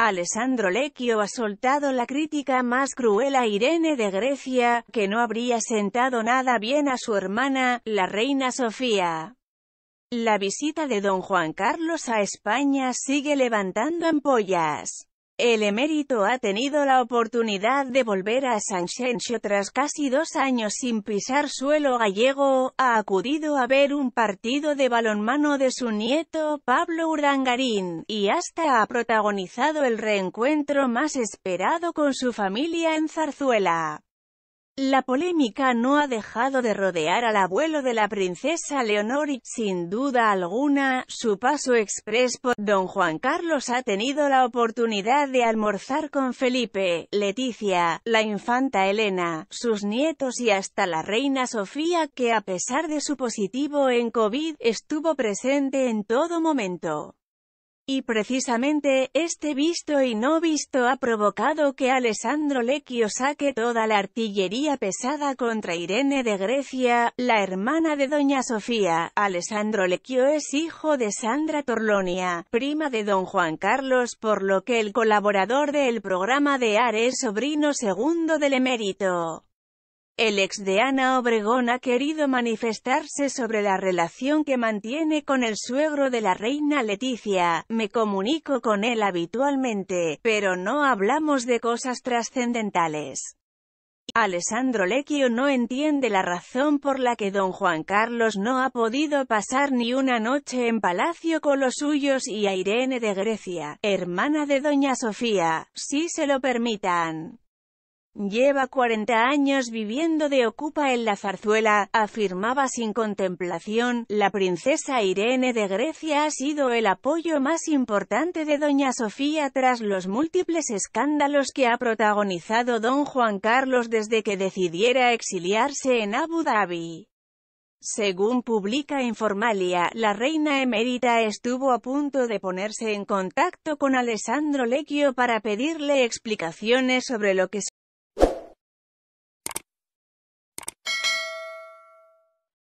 Alessandro Lecchio ha soltado la crítica más cruel a Irene de Grecia, que no habría sentado nada bien a su hermana, la reina Sofía. La visita de don Juan Carlos a España sigue levantando ampollas. El emérito ha tenido la oportunidad de volver a Sanxenxo tras casi dos años sin pisar suelo gallego, ha acudido a ver un partido de balonmano de su nieto, Pablo Urdangarín, y hasta ha protagonizado el reencuentro más esperado con su familia en Zarzuela. La polémica no ha dejado de rodear al abuelo de la princesa Leonor y, sin duda alguna, su paso express por Don Juan Carlos ha tenido la oportunidad de almorzar con Felipe, Leticia, la infanta Elena, sus nietos y hasta la reina Sofía que a pesar de su positivo en COVID, estuvo presente en todo momento. Y precisamente, este visto y no visto ha provocado que Alessandro Lecchio saque toda la artillería pesada contra Irene de Grecia, la hermana de Doña Sofía. Alessandro Lecchio es hijo de Sandra Torlonia, prima de Don Juan Carlos, por lo que el colaborador del programa de Ares sobrino segundo del emérito. El ex de Ana Obregón ha querido manifestarse sobre la relación que mantiene con el suegro de la reina Leticia, me comunico con él habitualmente, pero no hablamos de cosas trascendentales. Alessandro Lecchio no entiende la razón por la que don Juan Carlos no ha podido pasar ni una noche en palacio con los suyos y a Irene de Grecia, hermana de doña Sofía, si se lo permitan. Lleva 40 años viviendo de ocupa en la zarzuela, afirmaba sin contemplación, la princesa Irene de Grecia ha sido el apoyo más importante de doña Sofía tras los múltiples escándalos que ha protagonizado don Juan Carlos desde que decidiera exiliarse en Abu Dhabi. Según publica Informalia, la reina emérita estuvo a punto de ponerse en contacto con Alessandro Lecchio para pedirle explicaciones sobre lo que